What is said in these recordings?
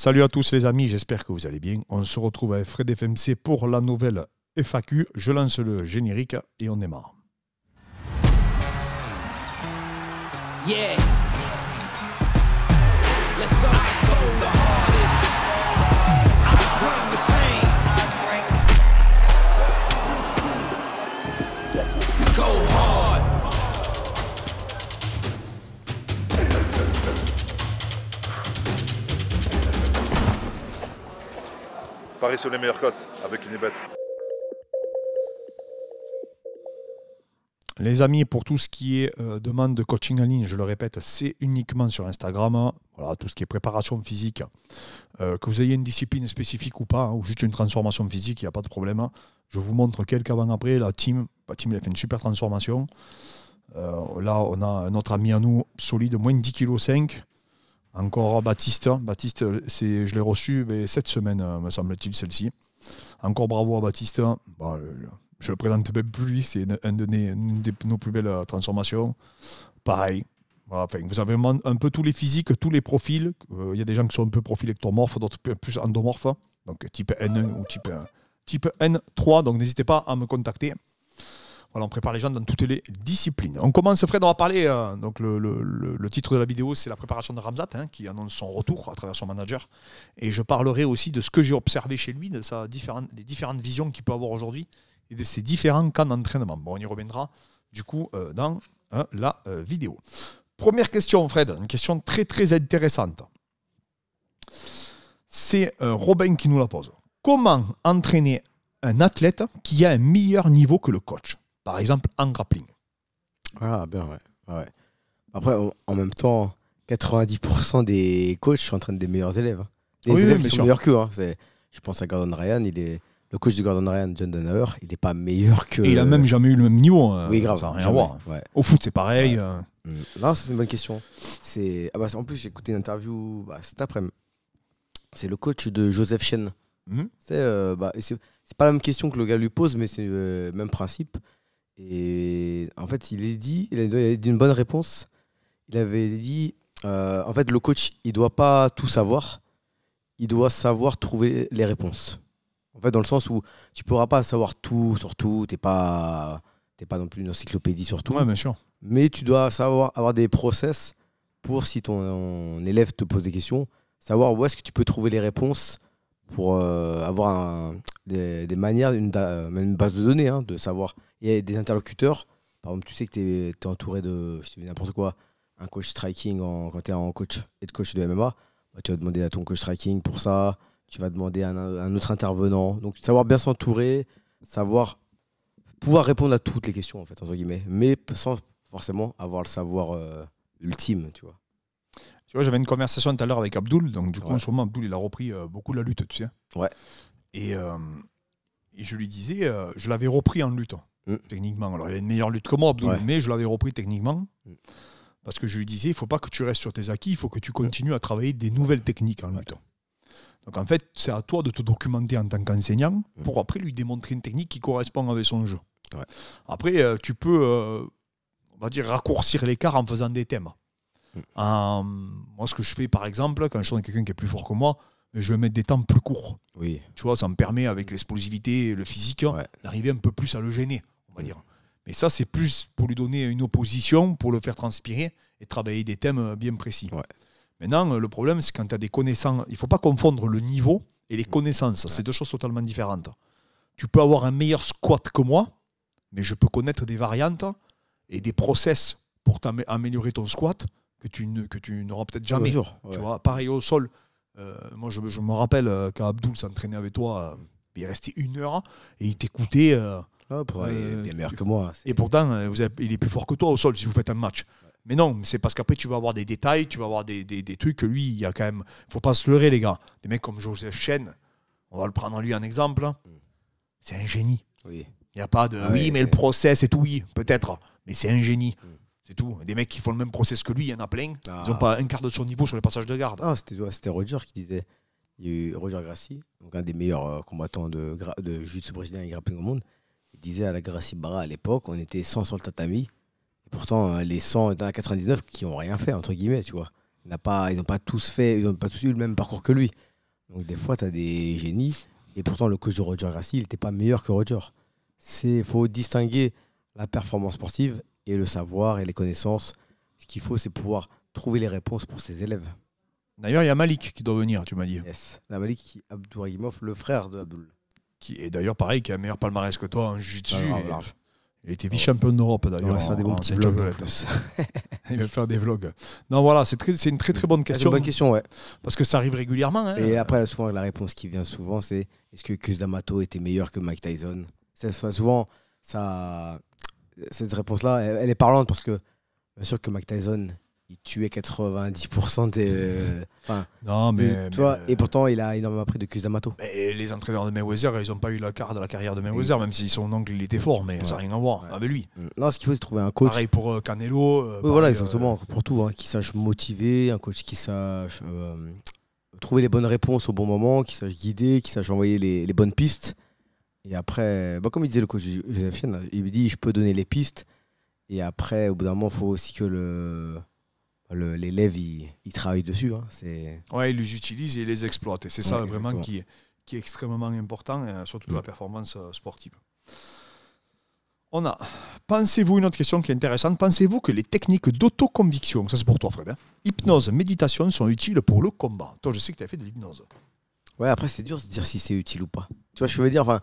Salut à tous les amis, j'espère que vous allez bien. On se retrouve avec Fred FMC pour la nouvelle FAQ. Je lance le générique et on démarre. Yeah. Paris sur les meilleures cotes avec une ébête. Les amis, pour tout ce qui est euh, demande de coaching en ligne, je le répète, c'est uniquement sur Instagram. Voilà, tout ce qui est préparation physique, euh, que vous ayez une discipline spécifique ou pas, hein, ou juste une transformation physique, il n'y a pas de problème. Je vous montre quelques avant après. La team, la team elle a fait une super transformation. Euh, là, on a notre ami à nous, solide, moins de 10,5 kg. Encore Baptiste. Baptiste, je l'ai reçu mais cette semaine, euh, me semble-t-il, celle-ci. Encore bravo à Baptiste. Bah, euh, je le présente même plus, c'est une, de, nos plus belles euh, transformations. Pareil, vous avez un peu tous les physiques, tous les profils. Il y a des gens qui sont un peu profils d'autres plus endomorphes. Donc type N1 ou type, type N3. Donc n'hésitez pas à me contacter on prépare les gens dans toutes les disciplines. On commence, Fred, on va parler. Euh, donc le, titre de la vidéo, c'est la préparation de Ramzat, hein, qui annonce son retour à travers son manager. Et je parlerai aussi de ce que j'ai observé chez lui, de sa des différentes visions qu'il peut avoir aujourd'hui et de ses différents camps d'entraînement. Bon, on y reviendra du coup euh, dans euh, la vidéo. Première question, Fred, une question très très intéressante. C'est Robin qui nous la pose. Comment entraîner un athlète qui a un meilleur niveau que le coach par exemple, en grappling. Ah, bien, ouais. Après, en même temps, 90% des coachs sont en train de des meilleurs élèves. Hein. Des élèves qui sont meilleurs qu'eux. Hein. Je pense à Gordon Ryan, il est. Le coach de Gordon Ryan, John Danaher, il n'est pas meilleur que. Et il a même jamais eu le même niveau. Hein. oui, grave. Ça rien à voir. Au foot, c'est pareil. Euh. Mm. Non, c'est une bonne question. C'est ah bah, en plus j'ai écouté une interview bah, cet après-midi. C'est le coach de Joseph Chen. Mm C'est pas la même question que le gars lui pose, mais c'est le euh, même principe. Et en fait, il est dit, il a dit une bonne réponse. Il avait dit, euh, en fait, le coach, il doit pas tout savoir. Il doit savoir trouver les réponses. En fait, dans le sens où tu pourras pas savoir tout sur tout. T'es pas, pas non plus une encyclopédie sur tout. Mais tu dois savoir avoir des process pour si ton élève te pose des questions, savoir où est-ce que tu peux trouver les réponses pour euh, avoir des, manières, une, euh, une, base de données, hein, de savoir. Il y a des interlocuteurs. Par exemple, tu sais que tu es, entouré de, n'importe quoi, un coach striking quand tu es en coach, et de coach de MMA. Bah, tu vas demander à ton coach striking pour ça. Tu vas demander à un, autre intervenant. Donc, savoir bien s'entourer, savoir pouvoir répondre à toutes les questions, en fait, entre guillemets, mais sans forcément avoir le savoir euh, ultime, tu vois. Tu vois, j'avais une conversation tout à l'heure avec Abdoul, donc du coup, en ce moment, Abdul il a repris euh, beaucoup la lutte, tu sais. Ouais. Et, euh, je lui disais, euh, je l'avais repris en luttant, mm. techniquement. Alors, il a une meilleure lutte que moi, Abdoul, mais je l'avais repris techniquement. Mm. Parce que je lui disais, il ne faut pas que tu restes sur tes acquis, il faut que tu continues à travailler des nouvelles techniques en lutte. Donc en fait, c'est à toi de te documenter en tant qu'enseignant mm. pour après lui démontrer une technique qui correspond avec son jeu. Après, tu peux, on va dire, raccourcir l'écart en faisant des thèmes. Euh, moi, ce que je fais, par exemple, quand je avec quelqu'un qui est plus fort que moi, je vais mettre des temps plus courts. Tu vois, ça me permet, avec l'explosivité et le physique, d'arriver un peu plus à le gêner, on va dire. Mais ça, c'est plus pour lui donner une opposition, pour le faire transpirer et travailler des thèmes euh, bien précis. Maintenant, euh, le problème, c'est quand tu as des connaissances, il ne faut pas confondre le niveau et les connaissances. C'est deux choses totalement différentes. Tu peux avoir un meilleur squat que moi, mais je peux connaître des variantes et des process pour améliorer ton squat que tu, que tu n'auras peut-être jamais. tu vois, pareil au sol. Euh, moi, je, me rappelle euh, quand Abdul s'entraînait avec toi, euh, il restait une heure hein, et il t'écoutait. Ah, meilleur que moi. Et pourtant, il est plus fort que toi au sol si vous faites un match. Mais non, c'est parce qu'après, tu vas avoir des détails, tu vas avoir des, trucs que lui, il y a quand même. faut pas se leurrer, les gars. Des mecs comme Joseph Chen, on va le prendre lui en exemple. Hein. Mm. C'est un génie. Oui. Il n'y a pas de. Ah oui, mais le process et tout, oui, peut-être. Mais c'est un génie. Mm. C'est tout. Des mecs qui font le même process que lui, il y en a plein. Bah. Ils n'ont pas un quart de niveau sur les passages de garde. Ah, c'était Roger qui disait. Il y a eu Roger Gracie, donc un des meilleurs euh, combattants de, de jiu-jitsu brésilien et grappling au monde. Il disait à la Gracie Barra à l'époque, on était 100 sur le tatami. Et pourtant, euh, les 100 étaient à 99 qui n'ont rien fait, entre guillemets, tu vois. Il pas, ils n'ont pas tous fait, ils n'ont pas tous eu le même parcours que lui. Donc des fois, tu as des génies. Et pourtant, le coach de Roger Gracie, il n'était pas meilleur que Roger. Il faut distinguer la performance sportive et le savoir et les connaissances. Ce qu'il faut, c'est pouvoir trouver les réponses pour ses élèves. D'ailleurs, il y a Malik qui doit venir, tu m'as dit. Yes, la Malik qui le frère de Abdoul. Qui est d'ailleurs pareil, qui a un meilleur palmarès que toi en hein, jiu-jitsu. Il était vice-champion d'Europe d'ailleurs. Il va faire des bons petits vlogs Il va faire des vlogs. Non, voilà, c'est une très très bonne question. bonne question, ouais. Parce que ça arrive régulièrement. Hein. Et après, souvent, la réponse qui vient souvent, c'est est-ce que Cus D'Amato était meilleur que Mike Tyson ça, Souvent, ça, cette réponse-là, elle, est parlante parce que, bien sûr que Mike Tyson, il tuait 90% des. non, mais. et euh, pourtant, il a énormément appris de Cus Mais euh, les entraîneurs de Mayweather, ils n'ont pas eu la carte de la carrière de Mayweather, même si son angle, il était fort, mais ça n'a rien à voir avec lui. Mm. Non, ce qu'il faut, c'est trouver un coach. Pareil pour euh, Canelo. voilà, exactement, pour tout, hein, qui sache motiver, un coach qui sache trouver les bonnes réponses au bon moment, qui sache guider, qui sache envoyer les bonnes pistes. Et après, bah comme il disait le coach il me dit je peux donner les pistes. Et après, au bout d'un moment, il faut aussi que le l'élève il, travaille dessus. Hein. C'est... Ouais, il les utilise et il les exploite. Et c'est ça vraiment qui est, qui est extrêmement important, hein, surtout dans la performance euh, sportive. On a, pensez-vous, une autre question qui est intéressante, pensez-vous que les techniques d'autoconviction, ça c'est pour toi Fred, hein, hypnose, méditation sont utiles pour le combat Toi je sais que tu as fait de l'hypnose. Ouais, après c'est dur de dire si c'est utile ou pas. Tu vois, je veux dire, enfin,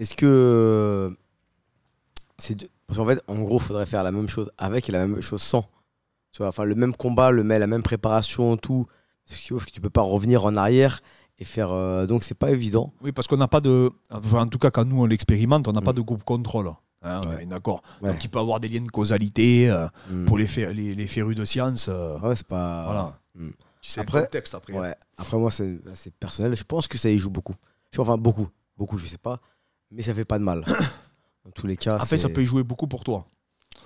est-ce que. C'est Parce qu'en fait, en gros, faudrait faire la même chose avec et la même chose sans. Tu vois, enfin, le même combat, le la même préparation, tout. Sauf que tu peux pas revenir en arrière et faire. Donc, euh, donc, c'est pas évident. Oui, parce qu'on n'a pas de. Enfin, en tout cas, quand nous, on l'expérimente, on n'a pas mm. de groupe contrôle. Hein. Hein, d'accord. Donc il peut avoir des liens de causalité euh, mm. pour les, les, les, férus de science. Euh. c'est pas. Voilà. Mm. Tu sais, après, contexte après. Hein. Après, moi, c'est personnel. Je pense que ça y joue beaucoup. Enfin, beaucoup. Beaucoup, je sais pas mais ça fait pas de mal. En tous les cas. Après, ça peut y jouer beaucoup pour toi.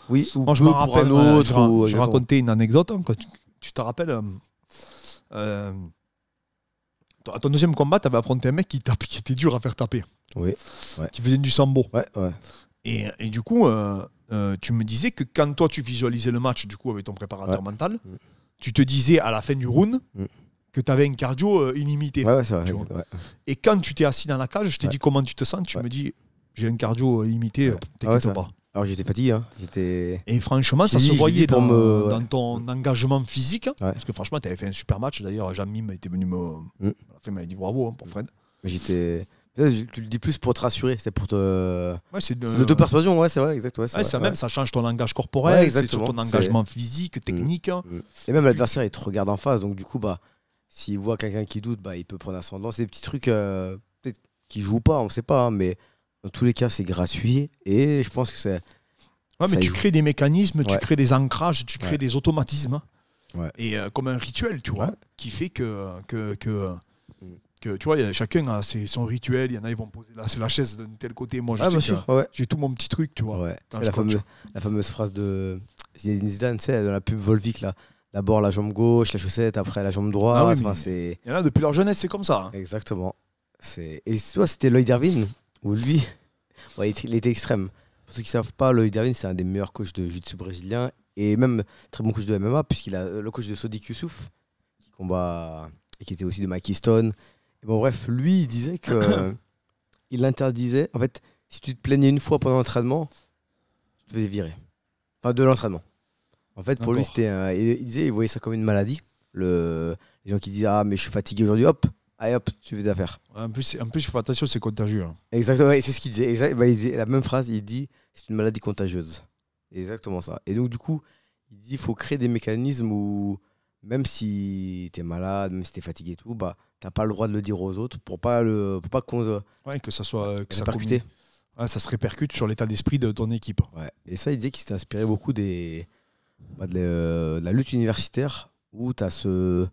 Oui, ou je pour un euh, autre. une anecdote. Hein, tu, te rappelles. Euh, euh, à ton deuxième combat, tu avais affronté un mec qui, tape, qui était dur à faire taper. Oui. Qui faisait du sambo. Ouais, Et, du coup, tu me disais que quand toi tu visualisais le match du coup avec ton préparateur mental, mm. tu te disais à la fin du round, mm que tu avais un cardio euh, illimité. Et quand tu t'es assis dans la cage, je t'ai dit comment tu te sens, tu me dis j'ai un cardio euh, illimité, euh, ah t'inquiète pas. Alors j'étais fatigué, hein. Et franchement, ça se voyait dans, ton engagement physique, hein, parce que franchement, tu avais fait un super match. D'ailleurs, Jean-Mime était venu me, mm. dit bravo hein, pour Fred. J'étais. Tu le dis plus pour te rassurer, c'est pour te. c'est le de persuasion, ouais, c'est vrai, exact. ça même, ça change ton langage corporel, c'est ton engagement mm. physique, technique. Mm. Et même l'adversaire, il te regarde en face, donc du coup, bah, s'il voit quelqu'un qui doute, bah, il peut prendre ascendance. Des petits trucs qui euh, peut qui jouent pas, on ne sait pas, hein, mais dans tous les cas, c'est gratuit et je pense que c'est. Ouais, mais tu crées des mécanismes, tu crées des ancrages, tu crées des automatismes. Hein. Et euh, comme un rituel, tu vois, qui fait que, que, que, mm. tu vois, chacun a ses, son rituel. Il y en a, ils vont poser la, chaise d'un tel côté. Moi, je ah, sais j'ai tout mon petit truc, tu vois. C'est la, fameuse, phrase de Zidane, c'est la pub Volvic, là d'abord la jambe gauche, la chaussette, après la jambe droite. Ah enfin, c'est... Il y en a depuis leur jeunesse, c'est comme ça. Hein. Exactement. C'est... Et tu c'était Lloyd Irvin, où lui, ouais, il, était, extrême. Pour ceux qui ne savent pas, Lloyd Irvin, c'est un des meilleurs coachs de jiu-jitsu brésilien et même très bon coach de MMA, puisqu'il a euh, le coach de Sodi Youssouf, qui combat et qui était aussi de Mike Stone. Et bon, bref, lui, il disait que il interdisait. En fait, si tu te plaignais une fois pendant l'entraînement, tu te faisais virer. Enfin, de l'entraînement. En fait, pour lui, c'était. il disait, voyait ça comme une maladie. Le... Les gens qui disaient « Ah, mais je suis fatigué aujourd'hui, hop, allez hop, tu fais des affaires. En plus, en plus, faut attention, c'est contagieux. Hein. Exactement, c'est ce qu'il disait. Bah, il La même phrase, il dit C'est une maladie contagieuse. Exactement ça. Et donc, du coup, il dit Il faut créer des mécanismes où, même si tu es malade, même si tu es fatigué et tout, bah, tu n'as pas le droit de le dire aux autres pour pas, le, pour pas que ça soit. que ça, ouais, ça se répercute sur l'état d'esprit de ton équipe. Et ça, il disait qu'il s'est inspiré beaucoup des bah, de, euh, la lutte universitaire où tu as ce.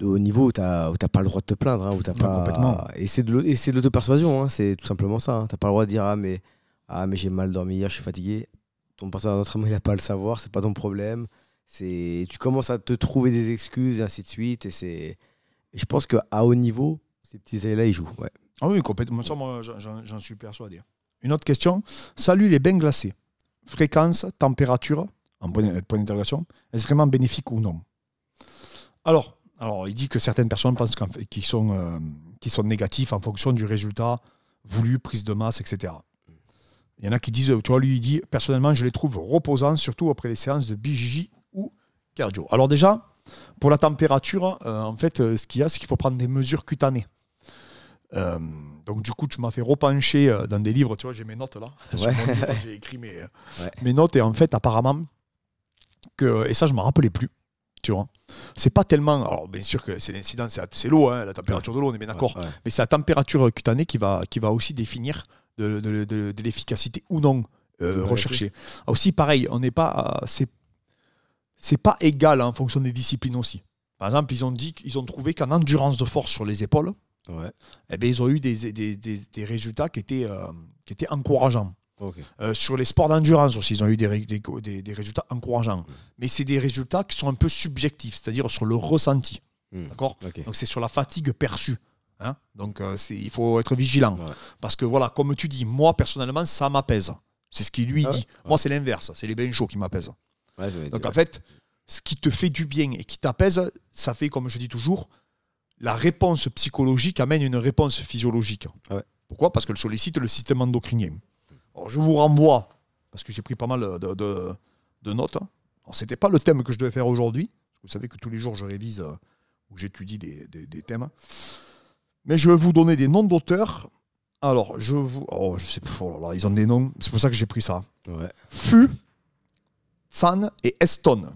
De haut niveau où tu n'as pas le droit de te plaindre. Hein, où as pas... Complètement. Et c'est de l'auto-persuasion, hein, c'est tout simplement ça. Hein. Tu n'as pas le droit de dire Ah, mais, ah, mais j'ai mal dormi hier, je suis fatigué. Ton partenaire d'entraînement, il n'a pas le savoir, c'est pas ton problème. Tu commences à te trouver des excuses et ainsi de suite. Et, c'est je pense qu'à haut niveau, ces petits élèves là ils jouent. Ouais. Ah oui, complètement. moi, j'en suis persuadé. Une autre question. Salut les bains glacés. Fréquence, température, point, d'interrogation, est-ce vraiment bénéfique ou non alors, alors, il dit que certaines personnes pensent qu'ils sont, euh, sont négatifs en fonction du résultat voulu, prise de masse, etc. Il y en a qui disent, tu vois, lui, il dit, personnellement, je les trouve reposants, surtout après les séances de BJJ ou cardio. Alors déjà, pour la température, euh, en fait, euh, ce qu'il y a, c'est qu'il faut prendre des mesures cutanées. donc du coup, tu m'as fait repencher dans des livres, tu vois, j'ai mes notes là. J'ai écrit mes, notes et en fait, apparemment, et ça, je ne m'en rappelais plus. Tu vois c'est pas tellement. Alors, bien sûr que c'est l'incident, c'est l'eau, hein, la température de l'eau, on est bien d'accord. Mais c'est la température cutanée qui va, qui va aussi définir de, l'efficacité ou non euh, recherchée. Aussi, pareil, on n'est pas. C'est, pas égal hein, en fonction des disciplines aussi. Par exemple, ils ont dit qu'ils ont trouvé qu'en endurance de force sur les épaules, eh bien, ils ont eu des, résultats qui étaient, euh, qui étaient encourageants. Euh, sur les sports d'endurance aussi, ils ont eu des, des, résultats encourageants. Mm. Mais c'est des résultats qui sont un peu subjectifs, c'est-à-dire sur le ressenti. Mm. D'accord Donc c'est sur la fatigue perçue. Hein. Donc euh, il faut être vigilant. Parce que voilà, comme tu dis, moi personnellement, ça m'apaise. C'est ce qu'il lui ah dit. Moi, c'est l'inverse. C'est les bains chauds qui m'apaisent. Donc en fait, ce qui te fait du bien et qui t'apaise, ça fait, comme je dis toujours, la réponse psychologique amène une réponse physiologique. Ah Pourquoi Parce qu'elle sollicite le système endocrinien. Alors, je vous renvoie, parce que j'ai pris pas mal de, notes. Hein. Ce n'était pas le thème que je devais faire aujourd'hui. Vous savez que tous les jours, je révise euh, ou j'étudie des, thèmes. Mais je vais vous donner des noms d'auteurs. Alors, je vous. Oh, je sais pas. Oh là ils ont des noms. C'est pour ça que j'ai pris ça. Fu, Tsan et Eston.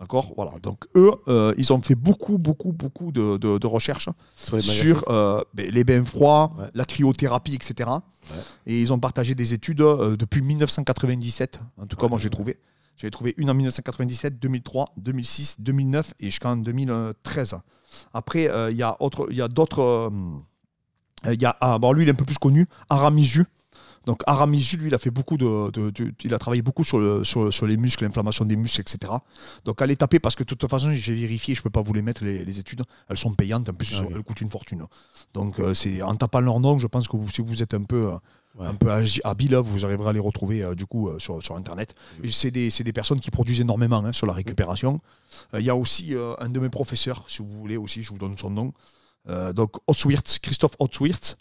D'accord Voilà. Donc, eux, euh, ils ont fait beaucoup, beaucoup, beaucoup de, de, recherches sur les, euh, ben, bains froids, la cryothérapie, etc. Et ils ont partagé des études euh, depuis 1997. En tout cas, moi, j'ai trouvé. J'ai trouvé une en 1997, 2003, 2006, 2009 et jusqu'en 2013. Après, il y a d'autres. Il y a, ah, bon, lui, il est un peu plus connu. Aramizu. Donc Aramis lui, il a fait beaucoup de, il a travaillé beaucoup sur, sur, les muscles, l'inflammation des muscles, etc. Donc allez taper parce que de toute façon, j'ai vérifié, je peux pas vous les mettre les, études, elles sont payantes, en plus ah elles coûtent une fortune. Donc euh, c'est en tapant leur nom, je pense que si vous êtes un peu euh, un peu habile, hein, vous arriverez à les retrouver euh, du coup sur, Internet. C'est des, personnes qui produisent énormément hein, sur la récupération. Il y a aussi un de mes professeurs, si vous voulez aussi, je vous donne son nom. donc Christophe Otswirtz,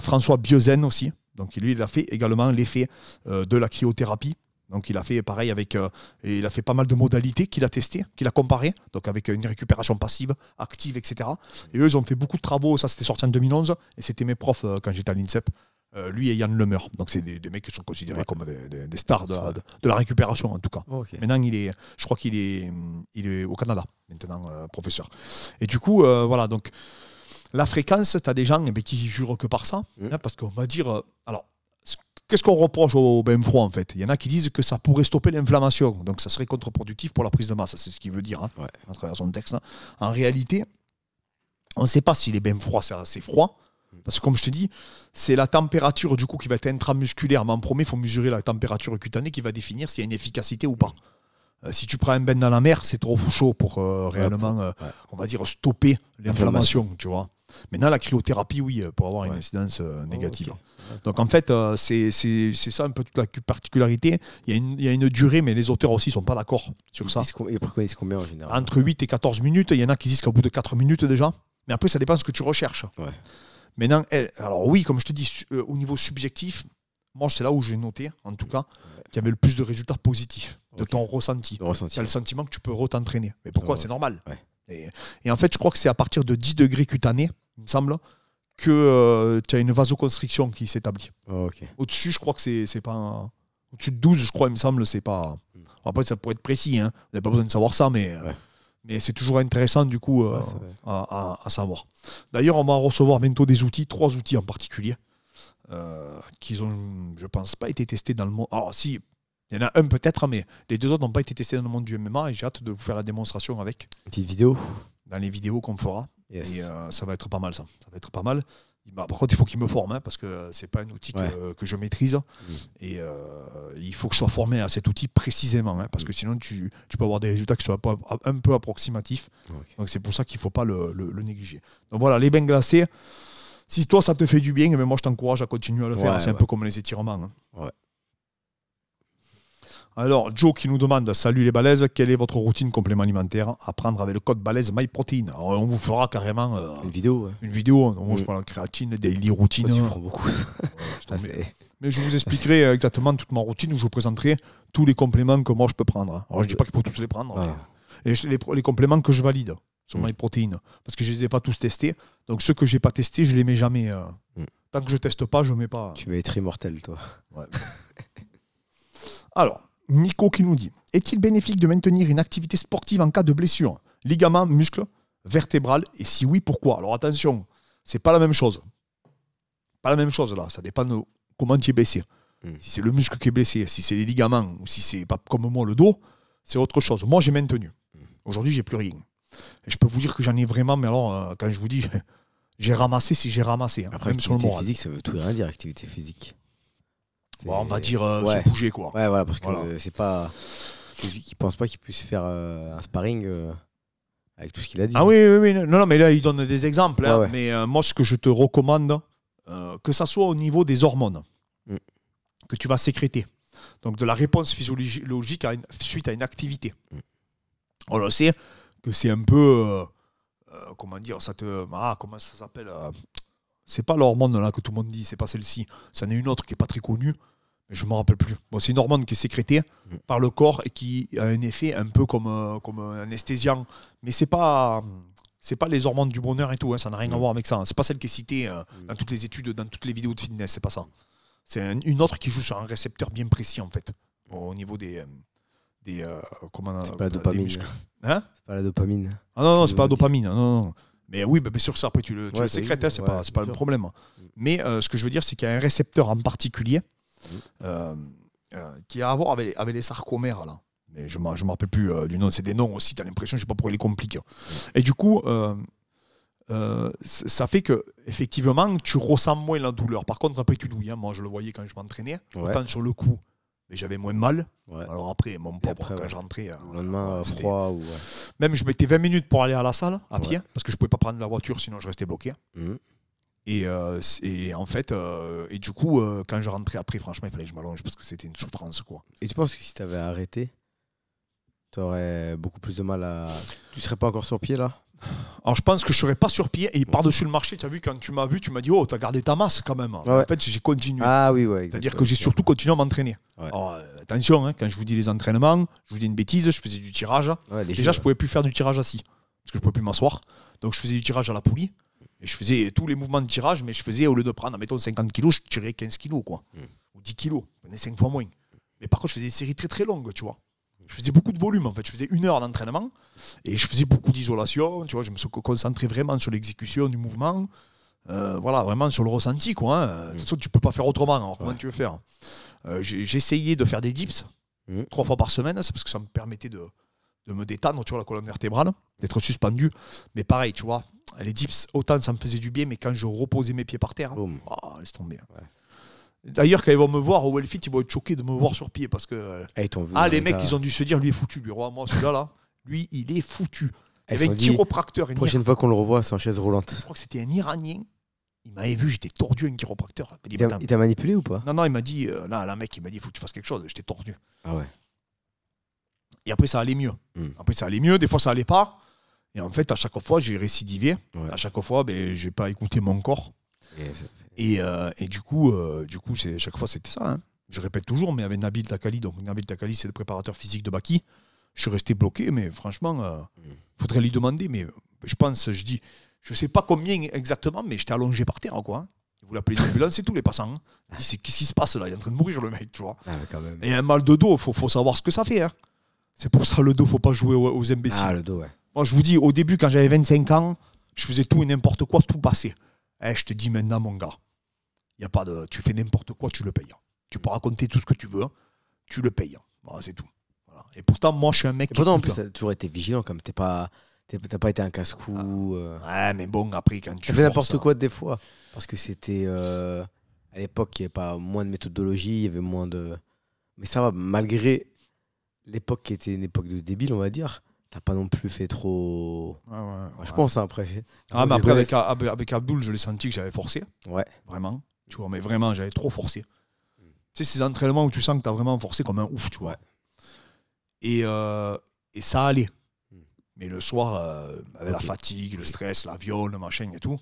François Biozen aussi, donc lui, il a fait également l'effet euh, de la cryothérapie. Donc il a fait pareil avec, euh, il a fait pas mal de modalités qu'il a testées, qu'il a comparées, donc avec euh, une récupération passive, active, etc. Et eux, ils ont fait beaucoup de travaux, ça c'était sorti en 2011, et c'était mes profs quand j'étais à l'INSEP, lui et Yann Lemer. Donc c'est des, mecs qui sont considérés comme des, stars de, la récupération en tout cas. Maintenant, il est, je crois qu'il est, hum, il est au Canada, maintenant, professeur. Et du coup, voilà, donc... La fréquence, tu as des gens eh, ben, qui jurent que par ça, mm. hein, parce qu'on va dire. Euh, alors, qu'est-ce qu'on reproche au bain froid en fait Il y en a qui disent que ça pourrait stopper l'inflammation, donc ça serait contre-productif pour la prise de masse, c'est ce qu'il veut dire hein, à travers son texte. Hein. En réalité, on ne sait pas si les bains froids, c'est assez froid. Mm. Parce que comme je te dis, c'est la température du coup qui va être intramusculaire. Mais en premier, il faut mesurer la température cutanée qui va définir s'il y a une efficacité ou pas. Euh, si tu prends un bain dans la mer, c'est trop chaud pour euh, réellement, on va dire, stopper l'inflammation, tu vois. Maintenant, la cryothérapie, oui, euh, pour avoir une incidence euh, oh, négative. Donc en fait, euh, c'est ça un peu toute la particularité. Il y, a une, durée, mais les auteurs aussi ne sont pas d'accord sur ça. combien en général Entre 8 et 14 minutes. Il y en a qui disent qu'au bout de 4 minutes déjà. Mais après, ça dépend de ce que tu recherches. Maintenant, eh, alors oui, comme je te dis, au niveau subjectif, moi, c'est là où j'ai noté, en tout cas, qu'il y avait le plus de résultats positifs de ton ressenti. Tu as le sentiment que tu peux re Mais pourquoi C'est normal. Et, en fait, je crois que c'est à partir de 10 degrés cutanés, il me semble, que euh, tu as une vasoconstriction qui s'établit. Oh, au-dessus, je crois que c'est pas. Au-dessus de 12, je crois, il me semble, c'est pas. Hmm. Après, ça pourrait être précis, hein. vous n'avez pas besoin de savoir ça, mais. Mais c'est toujours intéressant du coup euh, à, savoir. D'ailleurs, on va recevoir bientôt des outils, trois outils en particulier, euh, qui ont, je pense, pas été testés dans le monde. Alors ah, si, il y en a un peut-être, mais les deux autres n'ont pas été testés dans le monde du MMA et j'ai hâte de vous faire la démonstration avec. Petite vidéo Dans les vidéos qu'on fera. Et euh, ça va être pas mal, ça. Ça va être pas mal. par contre, il faut qu'il me forme, hein, parce que c'est pas un outil que, je maîtrise. Mm. Et euh, il faut que je sois formé à cet outil précisément, hein, parce que mm. sinon, tu, peux avoir des résultats qui sont un peu, approximatifs. Donc, c'est pour ça qu'il ne faut pas le, négliger. Donc, voilà, les bains glacés. Si toi, ça te fait du bien, mais moi, je t'encourage à continuer à le faire. C'est un peu comme les étirements. Hein. Ouais. Alors, Joe qui nous demande Salut les balaises, quelle est votre routine complément alimentaire à prendre avec le code balaise MyProtein On vous fera carrément euh, une vidéo. Une vidéo. moi, je prends la créatine, daily routine. tu prends beaucoup. mais, je vous expliquerai euh, exactement toute ma routine où je vous présenterai tous les compléments que moi je peux prendre. Alors, je dis pas qu'il faut tous les prendre. Et les, compléments que je valide sur mm. MyProtein. Parce que je ne les ai pas tous testés. Donc ceux que je n'ai pas testés, je les mets jamais. Euh, mm. Tant que je teste pas, je ne mets pas. Tu vas être immortel, toi. Alors, Nico qui nous dit Est-il bénéfique de maintenir une activité sportive en cas de blessure Ligaments, muscles, vertébrales, Et si oui, pourquoi Alors attention, c'est pas la même chose. Pas la même chose là, ça dépend de comment tu es blessé. Hmm. Si c'est le muscle qui est blessé, si c'est les ligaments ou si c'est pas comme moi le dos, c'est autre chose. Moi j'ai maintenu. Hmm. Aujourd'hui j'ai plus rien. Et je peux vous dire que j'en ai vraiment, mais alors euh, quand je vous dis, j'ai ramassé si j'ai ramassé. Hein, Après, activité physique, ça veut tout dire, activité physique on va dire euh, bouger quoi. Ouais, parce que c'est pas. Qui pense pas qu'il puisse faire euh, un sparring euh, avec tout ce qu'il a dit. Ah oui, oui, oui. Non, non, mais là, il donne des exemples. Hein. Mais moi, ce que je te recommande, que ça soit au niveau des hormones mm. que tu vas sécréter, donc de la réponse physiologique suite à une activité. alors mm. On sait que c'est un peu. comment dire ça te ah, comment ça s'appelle c'est pas l'hormone là que tout le monde dit, c'est pas celle-ci. C'en est une autre qui est pas très connue, mais je m'en rappelle plus. c'est une hormone qui est sécrétée mm. par le corps et qui a un effet un peu comme, euh, comme un anesthésiant. Mais c'est pas c'est pas les hormones du bonheur et tout, hein, ça n'a rien à mm. voir avec ça. C'est pas celle qui est citée euh, mm. dans toutes les études, dans toutes les vidéos de fitness, c'est pas ça. C'est une autre qui joue sur un récepteur bien précis en fait, au niveau des des euh, comment pas la dopamine. Hein c'est pas la dopamine. Ah non non, c'est pas la dopamine. Non, non. Mais oui, bah, sûr sur ça, après, tu le, hein, c'est pas, le problème. Hein. Mm. Mais euh, ce que je veux dire, c'est qu'il y a un récepteur en particulier mm. euh, euh, qui a à voir avec les, sarcomères, là. Mais je ne me rappelle plus du nom, c'est des noms aussi, tu as l'impression, je ne sais pas pourquoi il les compliqué. Hein. Mm. Et du coup, ça fait que, effectivement, tu ressens moins la douleur. Par contre, après, tu douilles. Moi, je le voyais quand je m'entraînais. Autant sur le coup, mais j'avais moins mal. Alors après, mon pauvre, quand je rentrais. Euh, Le lendemain, froid. Ou... Même je mettais 20 minutes pour aller à la salle, à pied, parce que je ne pouvais pas prendre la voiture, sinon je restais bloqué. Mhm. Euh, et, en fait, euh, et du coup, quand je rentrais après, franchement, il fallait que je m'allonge parce que c'était une souffrance. quoi. Et tu penses que si tu avais arrêté, tu aurais beaucoup plus de mal à. Tu serais pas encore sur pied là alors je pense que je serais pas sur pied. Et par-dessus le marché, tu as vu, quand tu m'as vu, tu m'as dit Oh, tu as gardé ta masse quand même. En fait, j'ai continué. Ah oui, C'est-à-dire que j'ai surtout continué à m'entraîner. Euh, attention, hein, quand je vous dis les entraînements, je vous dis une bêtise, je faisais du tirage. Déjà, je pouvais plus faire du tirage assis, parce que je pouvais plus m'asseoir. Donc je faisais du tirage à la poulie. Et je faisais tous les mouvements de tirage, mais je faisais, au lieu de prendre, mettons, 50 kilos, je tirais 15 kilos, quoi. Hmm. Ou 10 kilos, 5 fois moins. Mais par contre, je faisais des séries très très longues, tu vois je faisais beaucoup de volume en fait. Je faisais une heure d'entraînement et je faisais beaucoup d'isolation. Tu vois, je me concentrais vraiment sur l'exécution du mouvement. Euh, voilà, vraiment sur le ressenti. Quoi, hein. De toute mm. façon, tu peux pas faire autrement. comment tu veux faire euh, J'essayais de faire des dips mm. trois fois par semaine. C'est parce que ça me permettait de, me détendre, tu la colonne vertébrale, d'être suspendu. Mais pareil, tu vois, les dips, autant ça me faisait du bien, mais quand je reposais mes pieds par terre, oh, laisse tomber. Hein. D'ailleurs, quand ils vont me voir au Wellfit, ils vont être choqués de me voir mmh. sur pied parce que. Euh, eh, ah, les hein, mecs, ils ont dû se dire lui est foutu, lui, oh, moi, celui-là, lui, il est foutu. Il avait un chiropracteur. La prochaine fois qu'on le revoit, c'est en chaise roulante. Je crois que c'était un Iranien. Il m'avait vu, j'étais tordu à un chiropracteur. Il t'a manipulé ou pas Non, non, il m'a dit euh, là, le mec, il m'a dit faut que tu fasses quelque chose. J'étais tordu. Ah ouais. Et après, ça allait mieux. Mmh. Après, ça allait mieux. Des fois, ça allait pas. Et en fait, à chaque fois, j'ai récidivé. À chaque fois, ben, j'ai pas écouté mon corps. Euh, et, du coup, euh, du coup c'est, chaque fois, c'était ça. Hein. Je répète toujours, mais avec Nabil Takali, donc Nabil Takali, c'est le préparateur physique de Baki. Je suis resté bloqué, mais franchement, il euh, mm. faudrait lui demander. Mais je pense, je dis, je sais pas combien exactement, mais j'étais allongé par terre, quoi. Hein. Vous l'appelez l'ambulance, et tous les passants. Hein. qu'est-ce qui se passe là Il est en train de mourir le mec, tu vois. Ah, Et un mal de dos, faut, faut savoir ce que ça fait. C'est pour ça le dos, faut pas jouer aux, imbéciles. Ah, le dos, ouais. Moi, je vous dis, au début, quand j'avais 25 ans, je faisais tout et n'importe quoi, tout passer eh, je te dis maintenant, mon gars, y a pas de, tu fais n'importe quoi, tu le payes. Hein. Tu peux raconter tout ce que tu veux, hein. tu le payes. Hein. c'est tout. Et pourtant, moi, je suis un mec. Et pourtant, en plus, as toujours été vigilant, comme t'es pas. T'as pas été un casse-cou. Ah. Euh. Ouais, mais bon, après, quand tu. Tu fais n'importe quoi des fois. Parce que c'était. Euh, à l'époque, il n'y avait pas moins de méthodologie, il y avait moins de. Mais ça va, malgré l'époque qui était une époque de débile, on va dire, t'as pas non plus fait trop. je pense hein, après. Ah, mais après, avec, Abdul, je l'ai senti que j'avais forcé. Ouais. Vraiment. Tu vois, mais vraiment, j'avais trop forcé. Tu sais, ces entraînements où tu sens que t'as vraiment forcé comme un ouf, tu vois. Euh, et, ça allait. Mm. Mais le soir, euh, avec la fatigue, le stress, la viol ma machin et tout,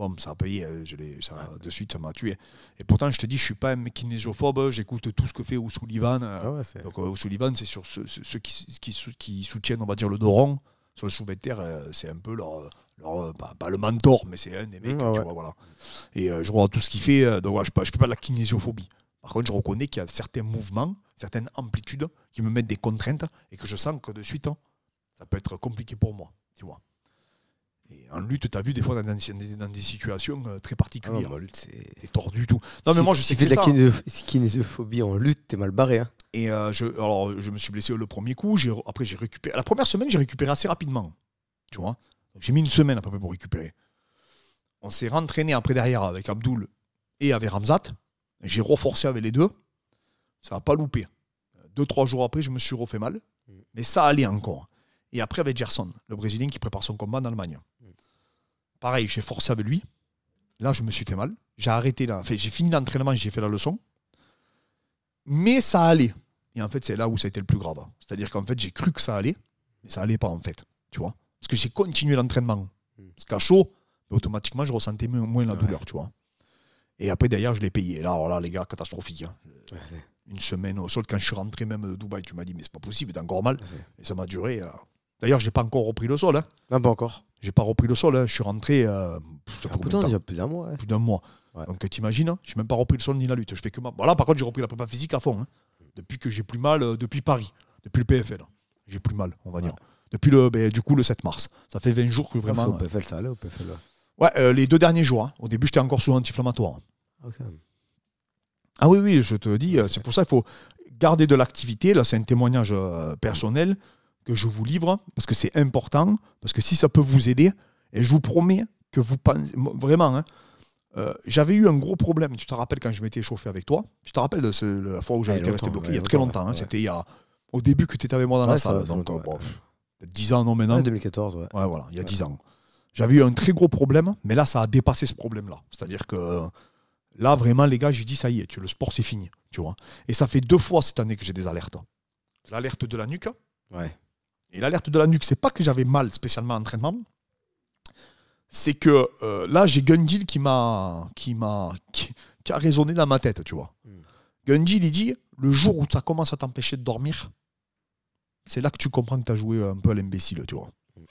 Bon, ça a payé, euh, je de suite, ça m'a tué. Et pourtant, je te dis, je ne suis pas un kinésophobe, j'écoute tout ce que fait O'Sullivan. Ah Donc, euh, c'est sur ceux, qui, soutiennent, on va dire, le Doron. Sur le souverain terre, euh, c'est un peu leur, Pas le mentor, mais c'est un des mecs, tu vois, voilà. Et je vois tout ce qu'il fait, donc je ne fais pas de la kinésiophobie. Par contre, je reconnais qu'il y a certains mouvements, certaines amplitudes qui me mettent des contraintes et que je sens que de suite, hein, ça peut être compliqué pour moi, tu vois en lutte, tu as vu des fois dans, des, situations euh, très particulières. Ah c'est tordu tout. Non, mais moi, je sais que c'est ça. la kinésophobie en lutte, t'es mal barré. Hein. Et euh, je, alors, je me suis blessé le premier coup. Après, j'ai récupéré. La première semaine, j'ai récupéré assez rapidement. Tu vois J'ai mis une semaine à peu près pour récupérer. On s'est rentraîné après derrière avec Abdoul et avec Ramzat. J'ai renforcé avec les deux. Ça n'a pas loupé. Deux, trois jours après, je me suis refait mal. Mm. Mais ça allait encore. Et après, avec Gerson, le Brésilien qui prépare son combat en Allemagne. Pareil, j'ai forcé avec lui. Là, je me suis fait mal. J'ai arrêté. Là. j'ai fini l'entraînement, j'ai fait la leçon. Mais ça allait. Et en fait, c'est là où ça a été le plus grave. C'est-à-dire qu'en fait, j'ai cru que ça allait, mais ça allait pas en fait. Tu vois Parce que j'ai continué l'entraînement. Hmm. C'est qu'à chaud, automatiquement, je ressentais moins la douleur, tu vois. Et après, d'ailleurs, je l'ai payé. Là, oh là, les gars, catastrophique. Hein. Une semaine au sol, quand je suis rentré même de Dubaï, tu m'as dit, mais c'est pas possible, t'es encore mal. Et ça m'a duré. Euh, D'ailleurs, j'ai pas encore repris le sol. Hein. Non, pas encore. J'ai pas repris le sol. Hein. Je suis rentré. Euh, ça ah, fait plus d'un mois. Plus d'un mois. Donc t'imagines, hein, je n'ai même pas repris le sol ni la lutte. Je fais que Voilà, par contre, j'ai repris la prépa physique à fond. Depuis que j'ai plus mal, euh, depuis Paris, depuis le PFL. J'ai plus mal, on va dire. Depuis le, ben, du coup, le 7 mars. Ça fait 20 jours que vraiment. Au euh, PFL, ça allait au PFL. Ouais, les deux derniers jours. Au début, j'étais encore sous anti-inflammatoire. Ah oui, oui, je te dis, c'est pour ça qu'il faut garder de l'activité. Là, c'est un témoignage personnel que je vous livre, parce que c'est important, parce que si ça peut vous aider, et je vous promets que vous pensez, vraiment, hein, euh, j'avais eu un gros problème, tu te rappelles quand je m'étais chauffé avec toi, tu te rappelles de ce, la fois où j'avais été resté bloqué, il y a très longtemps, hein, c'était il y a, au début que tu étais avec moi dans la salle, donc euh, bon, 10 ans non maintenant. 2014, ouais. voilà, il y a 10 ans. J'avais eu un très gros problème, mais là ça a dépassé ce problème-là, c'est-à-dire que euh, là vraiment les gars, j'ai dit ça y est, le sport c'est fini, tu vois. Et ça fait deux fois cette année que j'ai des alertes. L'alerte de la nuque, ouais et l'alerte de la nuque, c'est pas que j'avais mal spécialement en entraînement, c'est que euh, là, j'ai Gundil qui m'a qui m'a qui, a résonné dans ma tête, tu vois. Hmm. Gundil, il dit le jour où ça commence à t'empêcher de dormir, c'est là que tu comprends que tu as joué un peu à l'imbécile, tu vois. Hmm.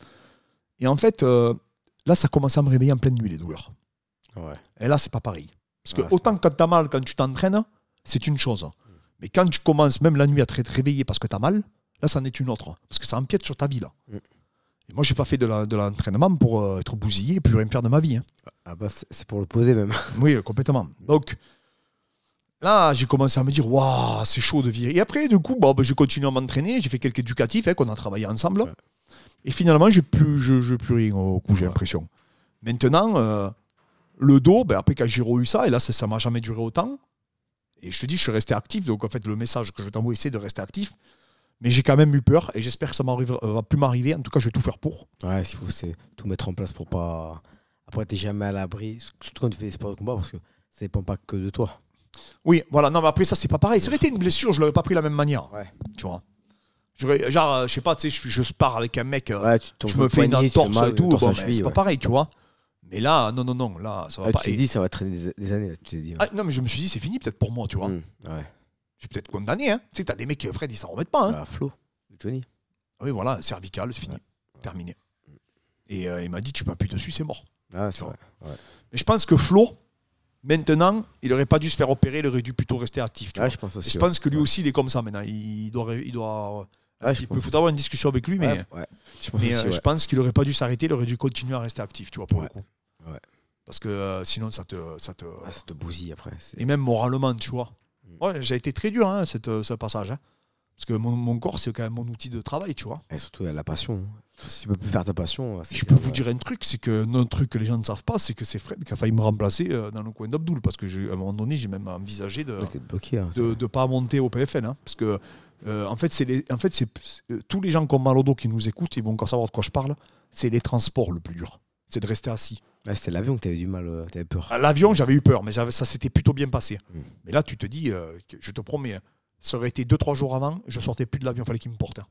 Et en fait, euh, là, ça commence à me réveiller en pleine nuit, les douleurs. Et là, c'est pas pareil. Parce que autant quand tu as mal, quand tu t'entraînes, c'est une chose. Hmm. Mais quand tu commences même la nuit à te réveiller parce que tu as mal, Là, c'en est une autre. Hein, parce que ça empiète sur ta vie, là. Mm. Et moi, j'ai pas fait de l'entraînement pour euh, être bousillé et plus rien faire de ma vie. Hein. Ah bah, c'est pour le poser, même. oui, complètement. Donc, là, j'ai commencé à me dire, waouh, c'est chaud de vivre. Et après, du coup, bah, j'ai continué à m'entraîner. J'ai fait quelques éducatifs on hein, qu'on a travaillé ensemble. Et finalement, j'ai plus, je, je plus rien au coup, j'ai l'impression. Maintenant, euh, le dos, ben, après, quand j'ai eu ça, et là, ça m'a jamais duré autant. Et je te dis, je suis resté actif. Donc, en fait, le message que je t'envoie, c'est de rester actif. Mais j'ai quand même eu peur et j'espère que ça ne euh, va plus m'arriver. En tout cas, je vais tout faire pour. Ouais, s'il faut, c'est tout mettre en place pour pas. Après, tu n'es jamais à l'abri, surtout quand tu fais des sports de combat, parce que ça dépend pas que de toi. Oui, voilà. Non, mais après, ça, c'est pas pareil. Ça aurait été une blessure, je l'aurais pas pris de la même manière. Ouais. Tu vois Genre, euh, je sais pas, tu sais, je, je pars avec un mec, euh, je me fais une torse et tout. c'est pas pareil, tu vois. Mais là, non, non, non, là, ça va pas. Tu t'es dit, ça va traîner des, années, Ah, non, mais je me suis dit, c'est fini peut-être pour moi, tu vois. Mmh, ouais. Je peut-être condamné. Hein. Tu sais, t'as des mecs qui, Fred, ils s'en remettent pas. Hein. Bah, Flo, Johnny. Oui, voilà, cervical, c'est fini. Terminé. Et euh, il m'a dit, tu m'appuies dessus, c'est mort. Ah, c'est vrai. Mais je pense que Flo, maintenant, il aurait pas dû se faire opérer, il aurait dû plutôt rester actif. Je, pense je, pense que lui aussi, il est comme ça maintenant. Il doit. Il doit il peut faut avoir une discussion avec lui, mais, je euh, pense, qu'il aurait pas dû s'arrêter, il aurait dû continuer à rester actif, tu vois, pour le coup. Parce que euh, sinon, ça te. Ça te, ah, ça te bousille après. Et même moralement, tu vois. Mm. Ouais, j'ai été très dur, hein, cette, euh, ce passage. Hein. Parce que mon, corps, c'est quand même mon outil de travail, tu vois. Et surtout, la passion. Hein. Si tu peux plus faire ta passion. Euh, je peux vous euh, dire un truc, c'est que un truc que les gens ne savent pas, c'est que c'est Fred qui a failli me remplacer dans le coin d'Abdoul. Parce qu'à un moment donné, j'ai même envisagé de ne de, pas monter au PFN. parce que, en fait, c'est en fait, tous les gens qui ont mal au dos qui nous écoutent, ils vont encore savoir de quoi je parle. C'est les transports le plus dur. C'est de rester assis c'était l'avion que tu avais du mal, euh, tu avais peur. Ah, l'avion, j'avais eu peur, mais ça, s'était plutôt bien passé. Hein. Hmm. Mais là, tu te dis, euh, je te promets, hein, ça aurait été 2-3 jours avant, je sortais plus de l'avion, il fallait qu'il me porte. Hein.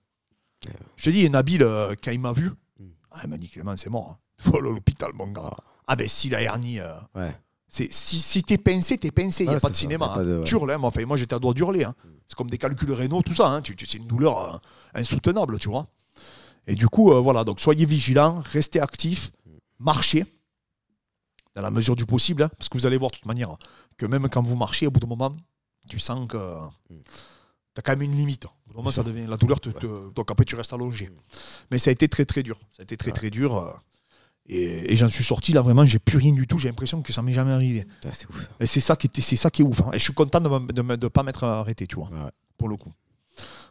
Je te dis, Nabil, euh, quand il m'a vu, hmm. ah, il m'a dit Clément, c'est mort. Voilà oh l'hôpital, mon gars. Ah. ah, ben si la hernie. Euh, ouais. Si, t'es pincé, t'es pincé, il n'y a pas de cinéma. Tu hurles, enfin, moi j'étais à droit d'hurler. Hmm. C'est comme des calculs rénaux, tout ça. c'est une douleur insoutenable, tu vois. Et du coup, voilà, donc soyez vigilants, restez actifs, marchez à la mesure du possible, hein, parce que vous allez voir de toute manière que même quand vous marchez, au bout d'un moment, tu sens que mm. tu as quand même une limite. Au bout d'un moment, ça devient, la douleur, te, donc après, tu restes allongé. Mm. Mais ça a été très, très dur. Ça a été très, très dur. Euh, et, j'en suis sorti là vraiment, j'ai plus rien du tout, j'ai l'impression que ça m'est jamais arrivé. Ah, c'est Et c'est ça qui, c'est ça qui est ouf. Hein. Et je suis content de ne pas m'être arrêté, tu vois, pour le coup.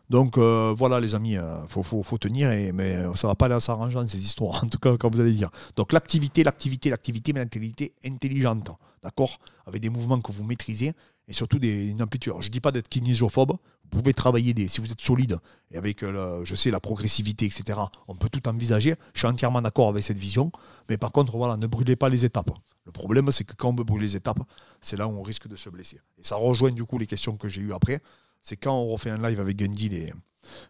Donc euh, voilà les amis, il euh, faut, tenir, et, mais euh, ça va pas aller en s'arrangeant ces histoires, en tout cas quand vous allez dire. Donc l'activité, l'activité, l'activité, mais l'activité intelligente, d'accord Avec des mouvements que vous maîtrisez et surtout des, une amplitude. je ne dis pas d'être kinésophobe, vous pouvez travailler des, si vous êtes solide et avec, je sais, la progressivité, etc., on peut tout envisager. Je suis entièrement d'accord avec cette vision, mais par contre, voilà, ne brûlez pas les étapes. Le problème, c'est que quand on veut brûler les étapes, c'est là où on risque de se blesser. Et ça rejoint du coup les questions que j'ai eues après c'est quand on refait un live avec Gendil.